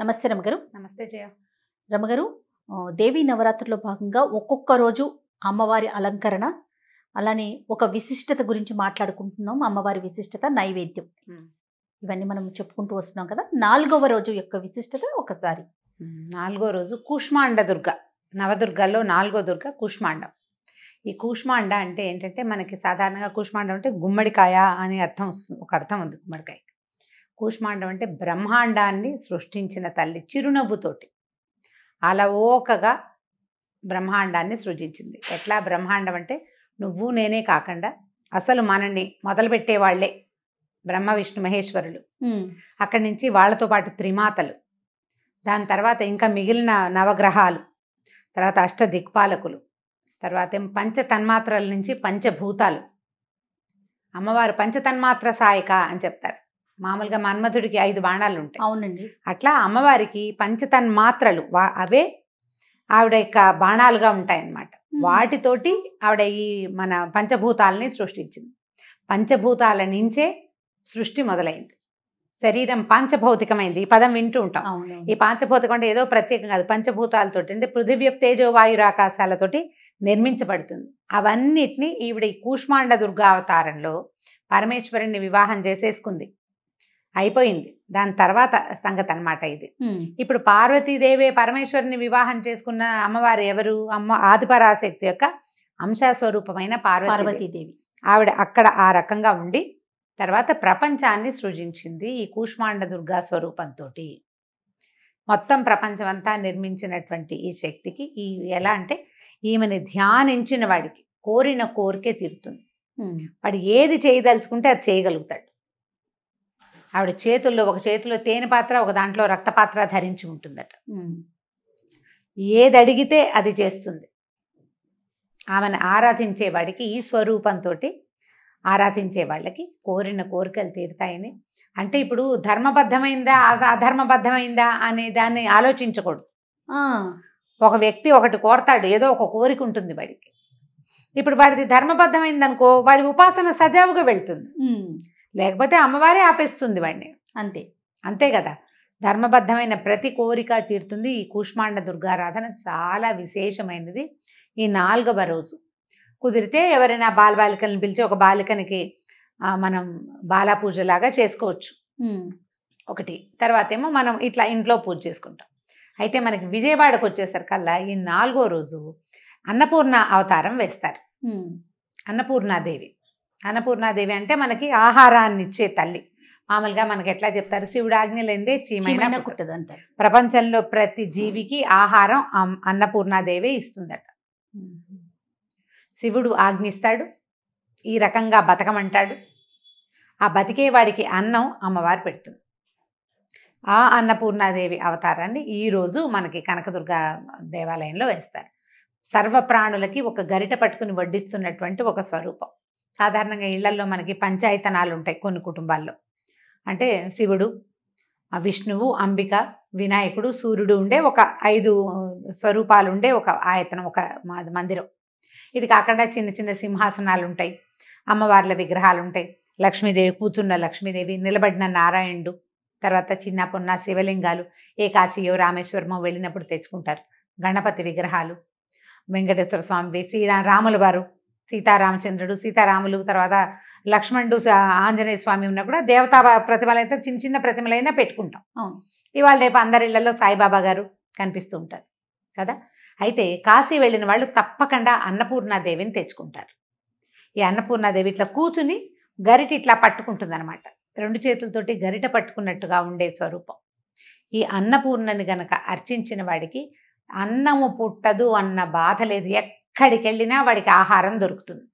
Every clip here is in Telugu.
నమస్తే రమగారు నమస్తే జయ రమగారు దేవి నవరాత్రిలో భాగంగా ఒక్కొక్క రోజు అమ్మవారి అలంకరణ అలానే ఒక విశిష్టత గురించి మాట్లాడుకుంటున్నాం అమ్మవారి విశిష్టత నైవేద్యం ఇవన్నీ మనం చెప్పుకుంటూ వస్తున్నాం కదా నాలుగవ రోజు యొక్క విశిష్టత ఒకసారి నాలుగో రోజు కూష్మాండ దుర్గ నవదుర్గాల్లో నాలుగో దుర్గ కూష్మాండం ఈ కూష్మాండ అంటే ఏంటంటే మనకి సాధారణంగా కూష్మాండం అంటే గుమ్మడికాయ అనే అర్థం వస్తుంది ఒక అర్థం ఉంది గుమ్మడికాయ కూష్మాండం అంటే బ్రహ్మాండాన్ని సృష్టించిన తల్లి చిరునవ్వుతోటి అలవోకగా బ్రహ్మాండాన్ని సృజించింది ఎట్లా బ్రహ్మాండం అంటే నువ్వు నేనే కాకుండా అసలు మనల్ని మొదలుపెట్టేవాళ్లే బ్రహ్మ విష్ణు మహేశ్వరులు అక్కడి నుంచి వాళ్లతో పాటు త్రిమాతలు దాని తర్వాత ఇంకా మిగిలిన నవగ్రహాలు తర్వాత అష్ట దిక్పాలకులు తర్వాత పంచ తన్మాత్రల నుంచి పంచభూతాలు అమ్మవారు పంచతన్మాత్ర సాయక అని చెప్తారు మామూలుగా మన్మధుడికి ఐదు బాణాలు ఉంటాయి అవునండి అట్లా అమ్మవారికి పంచతన్ వా అవే ఆవిడ యొక్క బాణాలుగా ఉంటాయన్నమాట వాటితోటి ఆవిడ ఈ మన పంచభూతాలని సృష్టించింది పంచభూతాల నుంచే సృష్టి మొదలైంది శరీరం పాంచభౌతికమైంది ఈ పదం వింటూ ఉంటాం ఈ పాంచభౌతికం అంటే ఏదో ప్రత్యేకం కాదు పంచభూతాలతోటి అంటే పృథివ్య తేజో వాయురాకాశాలతోటి నిర్మించబడుతుంది అవన్నిటిని ఈవిడ ఈ కూష్మాండ దుర్గావతారంలో పరమేశ్వరుణ్ణి వివాహం చేసేసుకుంది అయిపోయింది దాని తర్వాత సంగతి అనమాట ఇది ఇప్పుడు పార్వతీదేవే పరమేశ్వరిని వివాహం చేసుకున్న అమ్మవారు ఎవరు అమ్మ ఆదిపరాశక్తి యొక్క అంశస్వరూపమైన పార్వతీదేవి ఆవిడ అక్కడ ఆ రకంగా ఉండి తర్వాత ప్రపంచాన్ని సృజించింది ఈ కూష్మాండ దుర్గా స్వరూపంతో మొత్తం ప్రపంచం అంతా నిర్మించినటువంటి ఈ శక్తికి ఈ ఎలా అంటే ఈమెని ధ్యానించిన వాడికి కోరిన కోరికే తీరుతుంది వాడు ఏది చేయదలుచుకుంటే అది చేయగలుగుతాడు ఆవిడ చేతుల్లో ఒక చేతిలో తేనె పాత్ర ఒక దాంట్లో రక్త పాత్ర ధరించి ఉంటుందట ఏది అడిగితే అది చేస్తుంది ఆమెను ఆరాధించే వాడికి ఈ స్వరూపంతో ఆరాధించే వాళ్ళకి కోరిన కోరికలు తీరుతాయని అంటే ఇప్పుడు ధర్మబద్ధమైందా అధర్మబద్ధమైందా అనే దాన్ని ఆలోచించకూడదు ఒక వ్యక్తి ఒకటి కోరతాడు ఏదో ఒక కోరిక ఉంటుంది వాడికి ఇప్పుడు వాడిది ధర్మబద్ధమైందనుకో వాడి ఉపాసన సజావుగా వెళ్తుంది లేకపోతే అమ్మవారే ఆపేస్తుంది వాడిని అంతే అంతే కదా ధర్మబద్ధమైన ప్రతి కోరిక తీరుతుంది ఈ కూష్మాండ దుర్గారాధన చాలా విశేషమైనది ఈ నాలుగవ రోజు కుదిరితే ఎవరైనా బాలబాలికలను పిలిచి ఒక బాలికనికి మనం బాలా చేసుకోవచ్చు ఒకటి తర్వాత ఏమో మనం ఇట్లా ఇంట్లో పూజ చేసుకుంటాం అయితే మనకి విజయవాడకు వచ్చేసరికల్లా ఈ నాలుగో రోజు అన్నపూర్ణ అవతారం వేస్తారు అన్నపూర్ణాదేవి అన్నపూర్ణాదేవి అంటే మనకి ఆహారాన్ని ఇచ్చే తల్లి మామూలుగా మనకి ఎట్లా చెప్తారు శివుడు ఆజ్ఞలేందే చీమైన ప్రపంచంలో ప్రతి జీవికి ఆహారం అన్నపూర్ణాదేవే ఇస్తుందట శివుడు ఆజ్ఞిస్తాడు ఈ రకంగా బతకమంటాడు ఆ బతికేవాడికి అన్నం అమ్మవారు పెడుతుంది ఆ అన్నపూర్ణాదేవి అవతారాన్ని ఈరోజు మనకి కనకదుర్గ దేవాలయంలో వేస్తారు సర్వ ప్రాణులకి ఒక గరిట పట్టుకుని వడ్డిస్తున్నటువంటి ఒక స్వరూపం సాధారణంగా ఇళ్లలో మనకి పంచాయతనాలు ఉంటాయి కొన్ని కుటుంబాల్లో అంటే శివుడు విష్ణువు అంబిక వినాయకుడు సూర్యుడు ఉండే ఒక ఐదు స్వరూపాలు ఉండే ఒక ఆయతనం ఒక మందిరం ఇది కాకుండా చిన్న చిన్న సింహాసనాలు ఉంటాయి అమ్మవార్ల విగ్రహాలు ఉంటాయి లక్ష్మీదేవి కూర్చున్న లక్ష్మీదేవి నిలబడిన నారాయణుడు తర్వాత చిన్న పొన్న శివలింగాలు ఏ కాశీయో రామేశ్వరమో వెళ్ళినప్పుడు తెచ్చుకుంటారు గణపతి విగ్రహాలు వెంకటేశ్వర స్వామి శ్రీరాముల వారు సీతారామచంద్రుడు సీతారాములు తర్వాత లక్ష్మణుడు ఆంజనేయ స్వామి ఉన్నా కూడా దేవతా అయితే చిన్న చిన్న ప్రతిమలైనా పెట్టుకుంటాం అవును ఇవాళ రేపు అందరి ఇళ్లలో సాయిబాబా గారు కనిపిస్తూ ఉంటారు కదా అయితే కాశీ వెళ్ళిన వాళ్ళు తప్పకుండా అన్నపూర్ణాదేవిని తెచ్చుకుంటారు ఈ అన్నపూర్ణాదేవి ఇట్లా కూర్చుని గరిట ఇట్లా పట్టుకుంటుందన్నమాట రెండు చేతులతోటి గరిట పట్టుకున్నట్టుగా ఉండే స్వరూపం ఈ అన్నపూర్ణని గనక అర్చించిన వాడికి అన్నము పుట్టదు అన్న బాధ లేదు ఎక్కడికెళ్ళినా వాడికి ఆహారం దొరుకుతుంది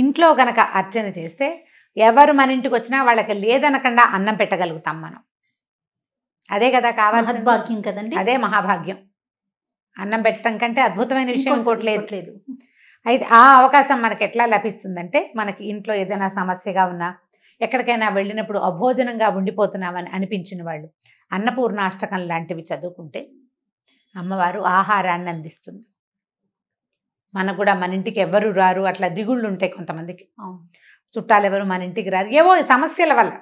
ఇంట్లో గనక అర్చన చేస్తే ఎవరు మన ఇంటికి వచ్చినా వాళ్ళకి లేదనకుండా అన్నం పెట్టగలుగుతాం మనం అదే కదా కావాలి కదండి అదే మహాభాగ్యం అన్నం పెట్టడం కంటే అద్భుతమైన విషయం ఇంకోటి లేదు అయితే ఆ అవకాశం మనకి ఎట్లా లభిస్తుందంటే మనకి ఇంట్లో ఏదైనా సమస్యగా ఉన్నా ఎక్కడికైనా వెళ్ళినప్పుడు అభోజనంగా ఉండిపోతున్నామని అనిపించిన వాళ్ళు అన్నపూర్ణాష్టకం లాంటివి చదువుకుంటే అమ్మవారు ఆహారాన్ని అందిస్తుంది మనకు కూడా మన ఇంటికి ఎవరు రారు అట్లా దిగుళ్ళు ఉంటాయి కొంతమందికి చుట్టాలు ఎవరు మన ఇంటికి రారు ఏవో సమస్యల వల్ల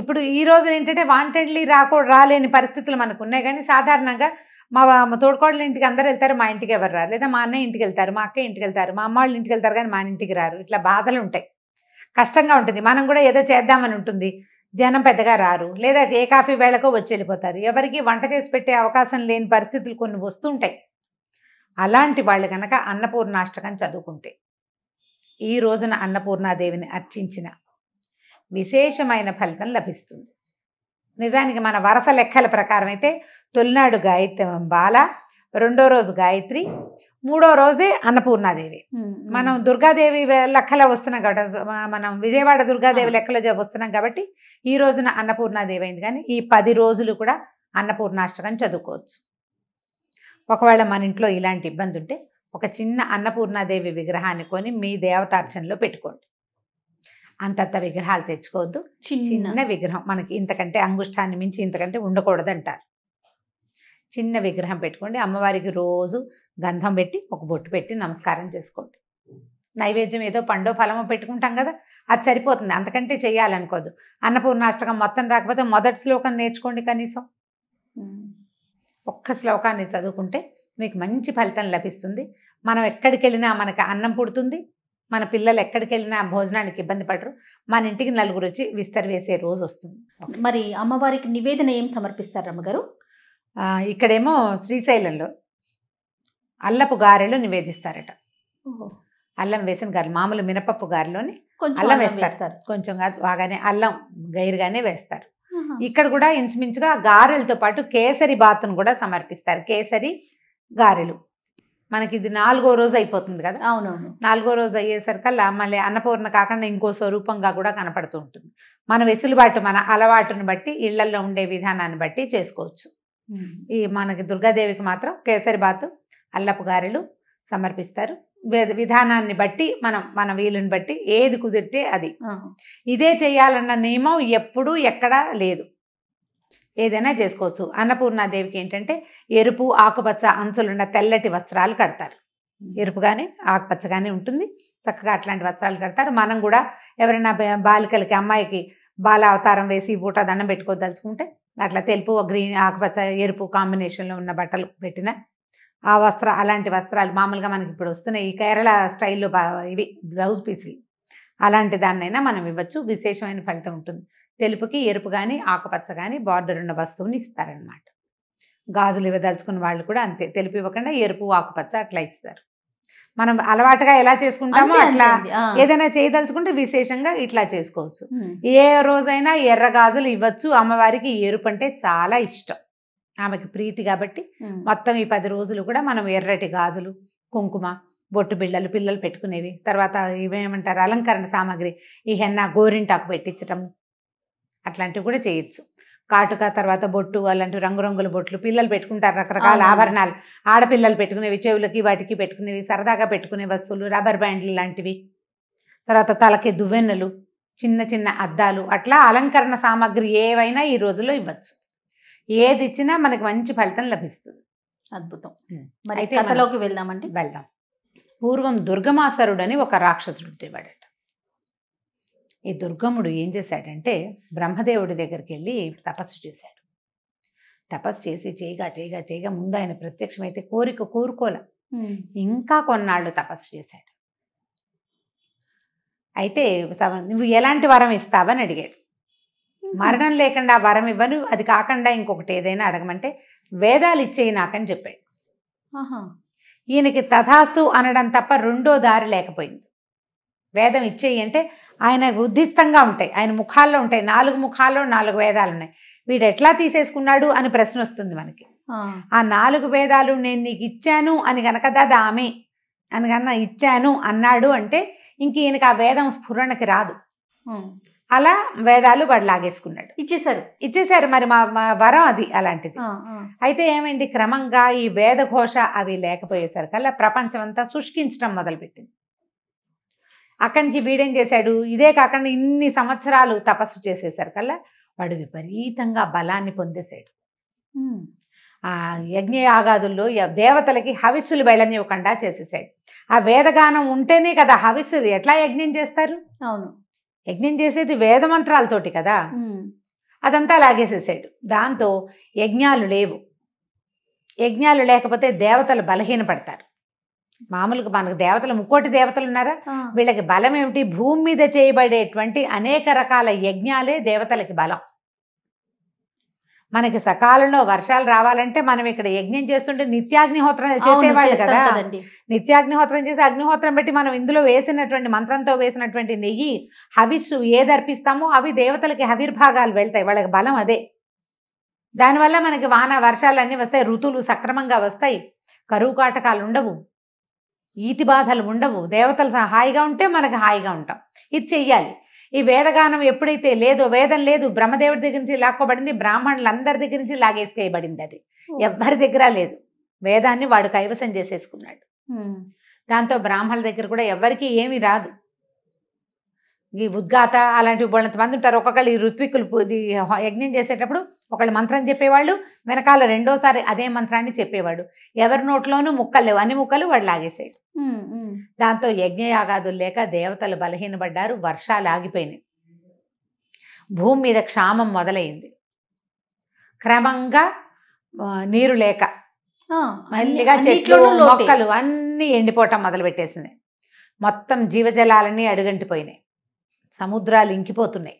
ఇప్పుడు ఈ రోజు ఏంటంటే వాంటెడ్లీ రాకో రాలేని పరిస్థితులు మనకు ఉన్నాయి కానీ సాధారణంగా మా తోడుకోడల ఇంటికి అందరు వెళ్తారు మా ఇంటికి ఎవరు రారు లేదా మా అన్నయ్య ఇంటికి వెళ్తారు మా అక్క ఇంటికి వెళ్తారు మా అమ్మ వాళ్ళ ఇంటికి వెళ్తారు కానీ మా ఇంటికి రారు ఇట్లా బాధలు ఉంటాయి కష్టంగా ఉంటుంది మనం కూడా ఏదో చేద్దామని ఉంటుంది జనం పెద్దగా రారు లేదా ఏ కాఫీ వేళకో వచ్చి వెళ్ళిపోతారు ఎవరికి వంట చేసి పెట్టే అవకాశం లేని పరిస్థితులు కొన్ని వస్తుంటాయి అలాంటి వాళ్ళు కనుక అన్నపూర్ణాష్టకం చదువుకుంటే ఈ రోజున అన్నపూర్ణాదేవిని అర్చించిన విశేషమైన ఫలితం లభిస్తుంది నిజానికి మన వరస లెక్కల ప్రకారం అయితే తొలినాడు గాయత్రి బాల రెండో రోజు గాయత్రి మూడో రోజే అన్నపూర్ణాదేవి మనం దుర్గాదేవి లెక్కలో వస్తున్నాం కాబట్టి మనం విజయవాడ దుర్గాదేవి లెక్కలో వస్తున్నాం కాబట్టి ఈ రోజున అన్నపూర్ణాదేవి అయింది కానీ ఈ పది రోజులు కూడా అన్నపూర్ణాష్టకం చదువుకోవచ్చు ఒకవేళ మన ఇంట్లో ఇలాంటి ఇబ్బంది ఉంటే ఒక చిన్న అన్నపూర్ణాదేవి విగ్రహాన్ని కొని మీ దేవతార్చనలో పెట్టుకోండి అంతంత విగ్రహాలు తెచ్చుకోవద్దు చిన్న విగ్రహం మనకి ఇంతకంటే అంగుష్టాన్ని మించి ఇంతకంటే ఉండకూడదు అంటారు చిన్న విగ్రహం పెట్టుకోండి అమ్మవారికి రోజు గంధం పెట్టి ఒక బొట్టు పెట్టి నమస్కారం చేసుకోండి నైవేద్యం ఏదో పండో ఫలమో పెట్టుకుంటాం కదా అది సరిపోతుంది అంతకంటే చేయాలనుకోదు అన్నపూర్ణాష్టకం మొత్తం రాకపోతే మొదటి శ్లోకం నేర్చుకోండి కనీసం ఒక్క శ్లోకాన్ని చదువుకుంటే మీకు మంచి ఫలితం లభిస్తుంది మనం ఎక్కడికి వెళ్ళినా మనకు అన్నం పుడుతుంది మన పిల్లలు ఎక్కడికి వెళ్ళినా భోజనానికి ఇబ్బంది పడరు మన ఇంటికి నలుగురు వచ్చి విస్తరి వేసే రోజు వస్తుంది మరి అమ్మవారికి నివేదన ఏం సమర్పిస్తారు అమ్మగారు ఇక్కడేమో శ్రీశైలంలో అల్లపు గారెలు నివేదిస్తారట అల్లం వేసిన గారెలు మామూలు మినపప్పు గారెలోని అల్లం వేస్తారు కొంచెం బాగానే అల్లం గైరుగానే వేస్తారు ఇక్కడ కూడా ఇంచుమించుగా గారెలతో పాటు కేసరి బాతును కూడా సమర్పిస్తారు కేసరి గారెలు మనకి ఇది నాలుగో రోజు అయిపోతుంది కదా అవునవును నాలుగో రోజు అయ్యేసరికల్లా మళ్ళీ అన్నపూర్ణ కాకుండా ఇంకో స్వరూపంగా కూడా కనపడుతూ ఉంటుంది మన వెసులుబాటు మన అలవాటును బట్టి ఇళ్లలో ఉండే విధానాన్ని బట్టి చేసుకోవచ్చు ఈ మనకి దుర్గాదేవికి మాత్రం కేసరి బాతు అల్లపు గారెలు సమర్పిస్తారు విధానాన్ని బట్టి మనం మన వీలుని బట్టి ఏది కుదిరితే అది ఇదే చేయాలన్న నియమం ఎప్పుడూ ఎక్కడా లేదు ఏదైనా చేసుకోవచ్చు అన్నపూర్ణాదేవికి ఏంటంటే ఎరుపు ఆకుపచ్చ అంచులున్న తెల్లటి వస్త్రాలు కడతారు ఎరుపు కానీ ఆకుపచ్చ కానీ ఉంటుంది చక్కగా అట్లాంటి వస్త్రాలు కడతారు మనం కూడా ఎవరైనా బాలికలకి అమ్మాయికి బాల అవతారం వేసి బూట దండం పెట్టుకోదలుచుకుంటే అట్లా తెలుపు గ్రీన్ ఆకుపచ్చ ఎరుపు కాంబినేషన్లో ఉన్న బట్టలు పెట్టిన ఆ వస్త్ర అలాంటి వస్త్రాలు మామూలుగా మనకి ఇప్పుడు వస్తున్నాయి ఈ కేరళ స్టైల్లో ఇవి బ్లౌజ్ పీసులు అలాంటి దాన్నైనా మనం ఇవ్వచ్చు విశేషమైన ఫలితం ఉంటుంది తెలుపుకి ఎరుపు కానీ ఆకుపచ్చ కానీ బార్డర్ ఉన్న వస్తువుని ఇస్తారనమాట గాజులు ఇవ్వదలుచుకున్న వాళ్ళు కూడా అంతే తెలుపు ఇవ్వకుండా ఎరుపు ఆకుపచ్చ అట్లా ఇస్తారు మనం అలవాటుగా ఎలా చేసుకుంటామో అట్లా ఏదైనా చేయదలుచుకుంటే విశేషంగా ఇట్లా చేసుకోవచ్చు ఏ రోజైనా ఎర్ర గాజులు ఇవ్వచ్చు అమ్మవారికి ఎరుపు అంటే చాలా ఇష్టం ఆమెకి ప్రీతి కాబట్టి మొత్తం ఈ పది రోజులు కూడా మనం ఎర్రటి గాజులు కుంకుమ బొట్టు బిళ్ళలు పిల్లలు పెట్టుకునేవి తర్వాత ఇవేమంటారు అలంకరణ సామాగ్రి ఈ హెన్నా గోరింటాకు పెట్టించడం అట్లాంటివి కూడా చేయొచ్చు కాటుక తర్వాత బొట్టు అలాంటి రంగురంగుల బొట్లు పిల్లలు పెట్టుకుంటారు రకరకాల ఆభరణాలు ఆడపిల్లలు పెట్టుకునేవి చెవులకి వాటికి పెట్టుకునేవి సరదాగా పెట్టుకునే వస్తువులు రబ్బర్ బ్యాండ్లు లాంటివి తర్వాత తలకి దువ్వెన్నలు చిన్న చిన్న అద్దాలు అట్లా అలంకరణ సామాగ్రి ఏవైనా ఈ రోజుల్లో ఇవ్వచ్చు ఏది ఇచ్చినా మనకి మంచి ఫలితం లభిస్తుంది అద్భుతం మరి అయితే కథలోకి వెళ్దామండి వెళ్దాం పూర్వం దుర్గమాసరుడు అని ఒక రాక్షసుడు ఉండేవాడట ఈ దుర్గముడు ఏం చేశాడంటే బ్రహ్మదేవుడి దగ్గరికి వెళ్ళి తపస్సు చేశాడు తపస్సు చేసి చేయగా చేయగా చేయగా ముందు ఆయన ప్రత్యక్షమైతే కోరిక కోరుకోలే ఇంకా కొన్నాళ్ళు తపస్సు చేశాడు అయితే నువ్వు ఎలాంటి వరం ఇస్తావని అడిగాడు మరణం లేకుండా వరం ఇవ్వను అది కాకుండా ఇంకొకటి ఏదైనా అడగమంటే వేదాలు ఇచ్చేయి నాకని చెప్పాడు ఈయనకి తథాస్తు అనడం తప్ప రెండో దారి లేకపోయింది వేదం ఇచ్చేయి అంటే ఆయన ఉద్దిష్టంగా ఉంటాయి ఆయన ముఖాల్లో ఉంటాయి నాలుగు ముఖాల్లో నాలుగు వేదాలు ఉన్నాయి వీడు ఎట్లా తీసేసుకున్నాడు అని ప్రశ్న వస్తుంది మనకి ఆ నాలుగు వేదాలు నేను నీకు ఇచ్చాను అని గనక దాదా ఆమె అని కన్నా ఇచ్చాను అన్నాడు అంటే ఇంక ఈయనకి ఆ వేదం స్ఫురణకి రాదు అలా వేదాలు వాడు లాగేసుకున్నాడు ఇచ్చేసారు ఇచ్చేసారు మరి మా వరం అది అలాంటిది అయితే ఏమైంది క్రమంగా ఈ వేద ఘోష అవి లేకపోయేసరికల్లా ప్రపంచం అంతా శుష్కించడం మొదలుపెట్టింది అక్కడి నుంచి వీడేం చేశాడు ఇదే కాకుండా ఇన్ని సంవత్సరాలు తపస్సు చేసేసరికల్లా వాడు విపరీతంగా బలాన్ని పొందేశాడు ఆ యజ్ఞయాగాదుల్లో దేవతలకి హవిస్సులు వెళ్ళనివ్వకుండా చేసేసాడు ఆ వేదగానం ఉంటేనే కదా హవిస్సులు ఎట్లా యజ్ఞం చేస్తారు అవును యజ్ఞం చేసేది వేదమంత్రాలతోటి కదా అదంతా లాగేసేసాడు దాంతో యజ్ఞాలు లేవు యజ్ఞాలు లేకపోతే దేవతలు బలహీనపడతారు మామూలుగా మనకు దేవతలు ముక్కోటి దేవతలు ఉన్నారా వీళ్ళకి బలం ఏమిటి భూమి మీద చేయబడేటువంటి అనేక రకాల యజ్ఞాలే దేవతలకి బలం మనకి సకాలంలో వర్షాలు రావాలంటే మనం ఇక్కడ యజ్ఞం చేస్తుంటే నిత్యాగ్నిహోత్రం చేసేవాళ్ళు కదా నిత్యాగ్నిహోత్రం చేసి అగ్నిహోత్రం పెట్టి మనం ఇందులో వేసినటువంటి మంత్రంతో వేసినటువంటి నెయ్యి హవిష్ ఏదర్పిస్తామో అవి దేవతలకి హవిర్భాగాలు వెళ్తాయి వాళ్ళకి బలం అదే దానివల్ల మనకి వాన వర్షాలు అన్నీ వస్తాయి ఋతువులు సక్రమంగా వస్తాయి కరువు కాటకాలు ఉండవు ఈతి బాధలు ఉండవు దేవతలు హాయిగా ఉంటే మనకి హాయిగా ఉంటాం ఇది చెయ్యాలి ఈ వేదగానం ఎప్పుడైతే లేదో వేదం లేదు బ్రహ్మదేవుడి దగ్గర నుంచి లాక్కోబడింది బ్రాహ్మణులందరి దగ్గర నుంచి లాగేసేయబడింది అది ఎవ్వరి దగ్గర లేదు వేదాన్ని వాడు కైవసం చేసేసుకున్నాడు దాంతో బ్రాహ్మణుల దగ్గర కూడా ఎవరికీ ఏమీ రాదు ఈ ఉద్గాత అలాంటి కొంతమంది ఉంటారు ఒక్కొక్కళ్ళు ఈ ఋత్వికులు యజ్ఞం చేసేటప్పుడు ఒకళ్ళు మంత్రం చెప్పేవాళ్ళు వెనకాల రెండోసారి అదే మంత్రాన్ని చెప్పేవాడు ఎవరి నోట్లోనూ ముక్కలు లేవు అన్ని ముక్కలు వాడు లాగేసాడు దాంతో యజ్ఞయాగాదులు లేక దేవతలు బలహీనపడ్డారు వర్షాలు ఆగిపోయినాయి భూమి మీద క్షామం మొదలైంది క్రమంగా నీరు లేక మళ్ళీగా చెట్లు మొక్కలు అన్నీ ఎండిపోవటం పెట్టేసింది మొత్తం జీవజలాలన్నీ అడుగంటిపోయినాయి సముద్రాలు ఇంకిపోతున్నాయి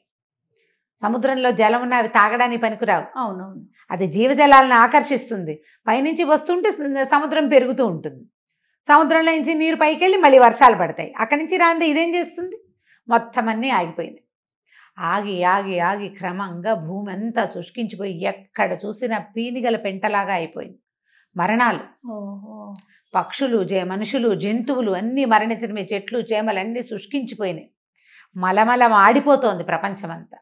సముద్రంలో జలం ఉన్న అవి తాగడానికి పనికిరావు అవునవును అది జీవజలాలను ఆకర్షిస్తుంది పైనుంచి వస్తుంటే సముద్రం పెరుగుతూ ఉంటుంది సముద్రంలో నుంచి నీరు పైకి వెళ్ళి మళ్ళీ వర్షాలు పడతాయి అక్కడి నుంచి రాంది ఇదేం చేస్తుంది మొత్తం అన్నీ ఆగిపోయింది ఆగి ఆగి ఆగి క్రమంగా భూమి అంతా శుష్కించిపోయి ఎక్కడ చూసినా పీనిగల పెంటలాగా అయిపోయింది మరణాలు పక్షులు జే మనుషులు జంతువులు అన్నీ మరణితమే చెట్లు చేమలు అన్నీ శుష్కించిపోయినాయి మలమలం ఆడిపోతోంది ప్రపంచమంతా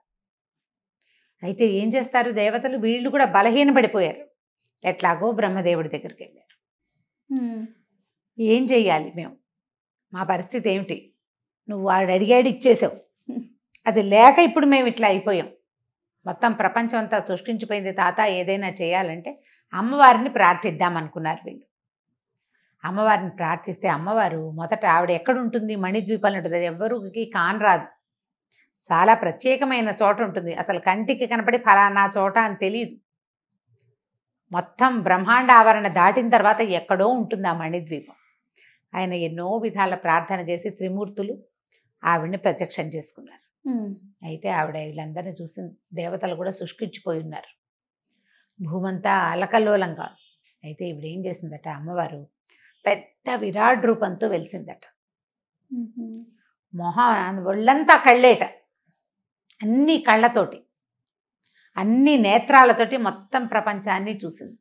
అయితే ఏం చేస్తారు దేవతలు వీళ్ళు కూడా బలహీనపడిపోయారు ఎట్లాగో బ్రహ్మదేవుడి దగ్గరికి వెళ్ళారు ఏం చెయ్యాలి మేము మా పరిస్థితి ఏమిటి నువ్వు వాడు అడిగాడు ఇచ్చేసావు అది లేక ఇప్పుడు మేము ఇట్లా అయిపోయాం మొత్తం ప్రపంచం అంతా సృష్టించిపోయింది తాత ఏదైనా చేయాలంటే అమ్మవారిని ప్రార్థిద్దాం అనుకున్నారు వీళ్ళు అమ్మవారిని ప్రార్థిస్తే అమ్మవారు మొదట ఆవిడ ఎక్కడుంటుంది మణిద్వీపాలు ఉంటుంది అది ఎవరికి కానరాదు చాలా ప్రత్యేకమైన చోట ఉంటుంది అసలు కంటికి కనపడి ఫలానా చోట అని తెలియదు మొత్తం బ్రహ్మాండ ఆవరణ దాటిన తర్వాత ఎక్కడో ఉంటుంది ఆ మణిద్వీపం ఆయన ఎన్నో విధాల ప్రార్థన చేసి త్రిమూర్తులు ఆవిడని ప్రత్యక్షం చేసుకున్నారు అయితే ఆవిడ వీళ్ళందరినీ చూసి దేవతలు కూడా శుష్కించిపోయి ఉన్నారు భూమంతా అలకల్లోలంగా అయితే ఇవిడేం ఏం చేసిందట అమ్మవారు పెద్ద విరాట్ రూపంతో వెలిసిందట మొహం ఒళ్ళంతా కళ్ళేట అన్ని కళ్ళతోటి అన్ని నేత్రాలతోటి మొత్తం ప్రపంచాన్ని చూసింది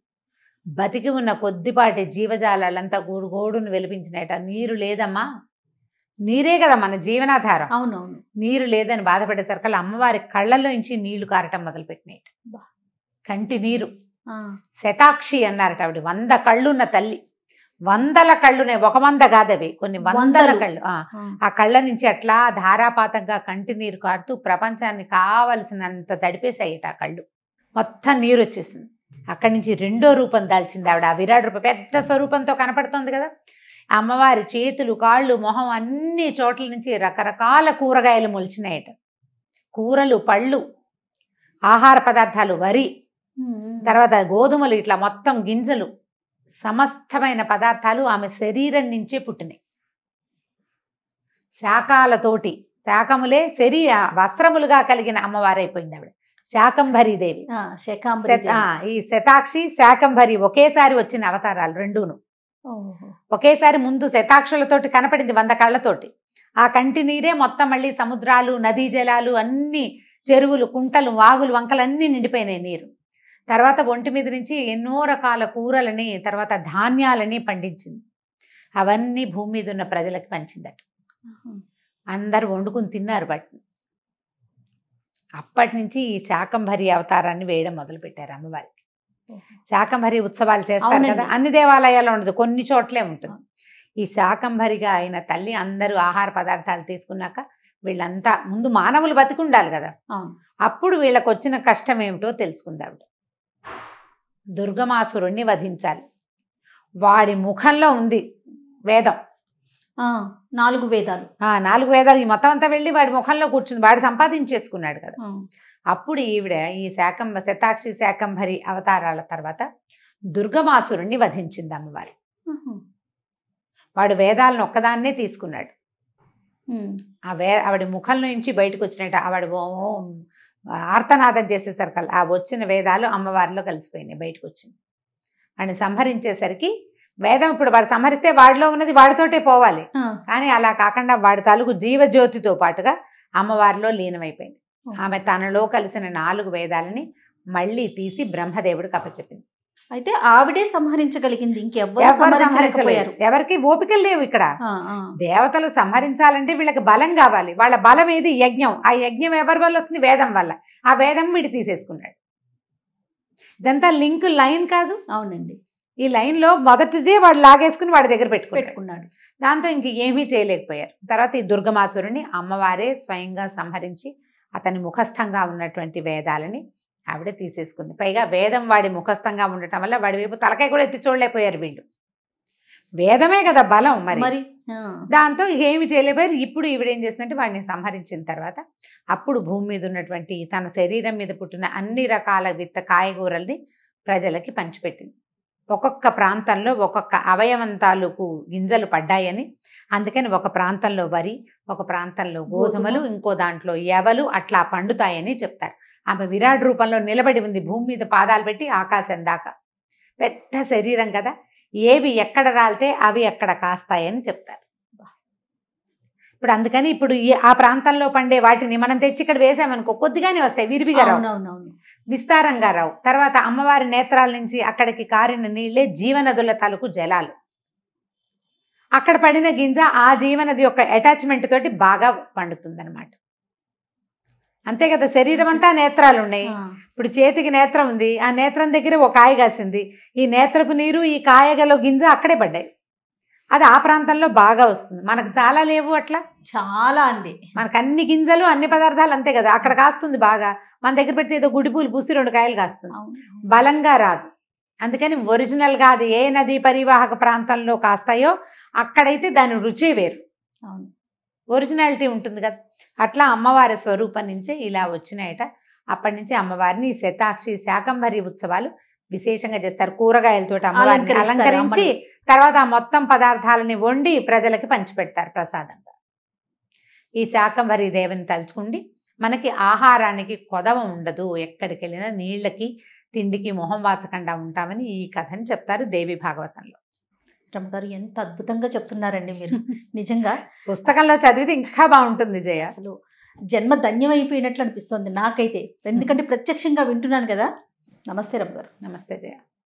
బతికి ఉన్న కొద్దిపాటి జీవజాలంతా గోడు గోడును వెలిపించినట నీరు లేదమ్మా నీరే కదా మన జీవనాధారం అవునవును నీరు లేదని బాధపడే సరికల్ అమ్మవారి కళ్ళలోంచి నీళ్లు కారటం మొదలుపెట్టినాయి కంటి నీరు శతాక్షి అన్నారట ఆవిడ వంద కళ్ళున్న తల్లి వందల కళ్ళునే ఒక వంద కాదవి కొన్ని వందల కళ్ళు ఆ కళ్ళ నుంచి అట్లా ధారాపాతంగా కంటి నీరు కాడుతూ ప్రపంచాన్ని కావలసినంత తడిపేసాయిట ఆ కళ్ళు మొత్తం నీరు వచ్చేసింది అక్కడి నుంచి రెండో రూపం దాల్చింది ఆవిడ ఆ విరాడ్ రూపం పెద్ద స్వరూపంతో కనపడుతుంది కదా అమ్మవారి చేతులు కాళ్ళు మొహం అన్ని చోట్ల నుంచి రకరకాల కూరగాయలు మొలిచినాయట కూరలు పళ్ళు ఆహార పదార్థాలు వరి తర్వాత గోధుమలు ఇట్లా మొత్తం గింజలు సమస్తమైన పదార్థాలు ఆమె శరీరం నుంచే పుట్టినాయి శాఖాలతోటి శాఖములే శరీర వస్త్రములుగా కలిగిన అయిపోయింది ఆవిడ దేవి ఈ శతాక్షి శాకంభరి ఒకేసారి వచ్చిన అవతారాలు రెండూను ఒకేసారి ముందు శతాక్షులతోటి కనపడింది వంద కళ్ళతోటి ఆ కంటి నీరే మొత్తం మళ్ళీ సముద్రాలు నదీ జలాలు అన్ని చెరువులు కుంటలు వాగులు వంకలు అన్ని నిండిపోయినాయి నీరు తర్వాత ఒంటి మీద నుంచి ఎన్నో రకాల కూరలని తర్వాత ధాన్యాలని పండించింది అవన్నీ భూమి మీద ఉన్న ప్రజలకు పంచిందట అందరు వండుకుని తిన్నారు వాటిని అప్పటి నుంచి ఈ శాకంభరి అవతారాన్ని వేయడం మొదలుపెట్టారు అమ్మవారికి శాకంభరి ఉత్సవాలు చేస్తారు కదా అన్ని దేవాలయాల్లో ఉండదు కొన్ని చోట్లే ఉంటుంది ఈ శాకంభరిగా అయిన తల్లి అందరూ ఆహార పదార్థాలు తీసుకున్నాక వీళ్ళంతా ముందు మానవులు బతికుండాలి కదా అప్పుడు వీళ్ళకి వచ్చిన కష్టం ఏమిటో తెలుసుకుందావిడ దుర్గమాసురుణ్ణి వధించాలి వాడి ముఖంలో ఉంది వేదం నాలుగు వేదాలు నాలుగు వేదాలు ఈ మొత్తం అంతా వెళ్ళి వాడి ముఖంలో కూర్చుంది వాడు సంపాదించేసుకున్నాడు కదా అప్పుడు ఈవిడ ఈ శాకంబ శతాక్షి శాకంభరి అవతారాల తర్వాత దుర్గమాసురుణ్ణి వధించింది అమ్మవారు వాడు వేదాలను ఒక్కదాన్నే తీసుకున్నాడు ఆ వే ఆవిడ ముఖం నుంచి బయటకు వచ్చినట్టు ఆవిడ ఓం ఆర్తనాదం చేసేసరికి ఆ వచ్చిన వేదాలు అమ్మవారిలో కలిసిపోయినాయి బయటకు వచ్చింది వాడిని సంహరించేసరికి వేదం ఇప్పుడు వాడు సంహరిస్తే వాడిలో ఉన్నది వాడితోటే పోవాలి కానీ అలా కాకుండా వాడి తాలూకు జీవజ్యోతితో పాటుగా అమ్మవారిలో లీనమైపోయింది ఆమె తనలో కలిసిన నాలుగు వేదాలని మళ్ళీ తీసి బ్రహ్మదేవుడికి అప్పచెప్పింది అయితే ఆవిడే సంహరించగలిగింది ఇంకెవరు ఎవరికి ఓపికలు లేవు ఇక్కడ దేవతలు సంహరించాలంటే వీళ్ళకి బలం కావాలి వాళ్ళ బలం ఏది యజ్ఞం ఆ యజ్ఞం ఎవరి వల్ల వస్తుంది వేదం వల్ల ఆ వేదం వీడు తీసేసుకున్నాడు ఇదంతా లింక్ లైన్ కాదు అవునండి ఈ లైన్ లో మొదటిదే వాడు లాగేసుకుని వాడి దగ్గర పెట్టుకున్నాడు దాంతో ఇంక ఏమీ చేయలేకపోయారు తర్వాత ఈ దుర్గమాసురుని అమ్మవారే స్వయంగా సంహరించి అతని ముఖస్థంగా ఉన్నటువంటి వేదాలని ఆవిడ తీసేసుకుంది పైగా వేదం వాడి ముఖస్థంగా ఉండటం వల్ల వాడి వైపు తలకాయ కూడా ఎత్తి చూడలేకపోయారు వీళ్ళు వేదమే కదా బలం మరి మరి దాంతో ఏమి చేయలేకపోయారు ఇప్పుడు ఈవిడ ఏం చేసిందంటే వాడిని సంహరించిన తర్వాత అప్పుడు భూమి మీద ఉన్నటువంటి తన శరీరం మీద పుట్టిన అన్ని రకాల విత్త కాయగూరల్ని ప్రజలకి పంచిపెట్టింది ఒక్కొక్క ప్రాంతంలో ఒక్కొక్క అవయవం తాలూకు గింజలు పడ్డాయని అందుకని ఒక ప్రాంతంలో వరి ఒక ప్రాంతంలో గోధుమలు ఇంకో దాంట్లో ఎవలు అట్లా పండుతాయని చెప్తారు ఆమె విరాట్ రూపంలో నిలబడి ఉంది భూమి మీద పాదాలు పెట్టి ఆకాశం దాకా పెద్ద శరీరం కదా ఏవి ఎక్కడ రాలితే అవి ఎక్కడ కాస్తాయని చెప్తారు ఇప్పుడు అందుకని ఇప్పుడు ఆ ప్రాంతంలో పండే వాటిని మనం తెచ్చి ఇక్కడ వేసామనుకో కొద్దిగానే వస్తాయి విరివిగా రావు విస్తారంగా రావు తర్వాత అమ్మవారి నేత్రాల నుంచి అక్కడికి కారిన నీళ్ళే జీవనదుల తలకు జలాలు అక్కడ పడిన గింజ ఆ జీవనది యొక్క అటాచ్మెంట్ తోటి బాగా పండుతుందన్నమాట అంతే కదా శరీరం అంతా నేత్రాలు ఉన్నాయి ఇప్పుడు చేతికి నేత్రం ఉంది ఆ నేత్రం దగ్గర ఒక కాయ కాసింది ఈ నేత్రపు నీరు ఈ కాయగలో గింజ అక్కడే పడ్డాయి అది ఆ ప్రాంతంలో బాగా వస్తుంది మనకు చాలా లేవు అట్లా చాలా అండి మనకు అన్ని గింజలు అన్ని పదార్థాలు అంతే కదా అక్కడ కాస్తుంది బాగా మన దగ్గర పెడితే ఏదో గుడిపూలు పూసి రెండు కాయలు కాస్తుంది బలంగా రాదు అందుకని గా అది ఏ నదీ పరివాహక ప్రాంతంలో కాస్తాయో అక్కడైతే దాని రుచి వేరు అవును ఒరిజినాలిటీ ఉంటుంది కదా అట్లా అమ్మవారి స్వరూపం నుంచి ఇలా వచ్చినాయట అప్పటి నుంచి అమ్మవారిని శతాక్షి శాకంబరి ఉత్సవాలు విశేషంగా చేస్తారు కూరగాయలతో అమ్మవారిని అలంకరించి తర్వాత మొత్తం పదార్థాలని వండి ప్రజలకి పంచిపెడతారు ప్రసాదంగా ఈ శాకంబరి దేవిని తలుచుకుండి మనకి ఆహారానికి కొదవ ఉండదు ఎక్కడికి వెళ్ళినా నీళ్ళకి తిండికి మొహం వాచకుండా ఉంటామని ఈ కథని చెప్తారు దేవి భాగవతంలో రమ్మ గారు ఎంత అద్భుతంగా చెప్తున్నారండి మీరు నిజంగా పుస్తకంలో చదివితే ఇంకా బాగుంటుంది జయ అసలు జన్మ ధన్యమైపోయినట్లు అనిపిస్తుంది నాకైతే ఎందుకంటే ప్రత్యక్షంగా వింటున్నాను కదా నమస్తే రమ గారు నమస్తే జయ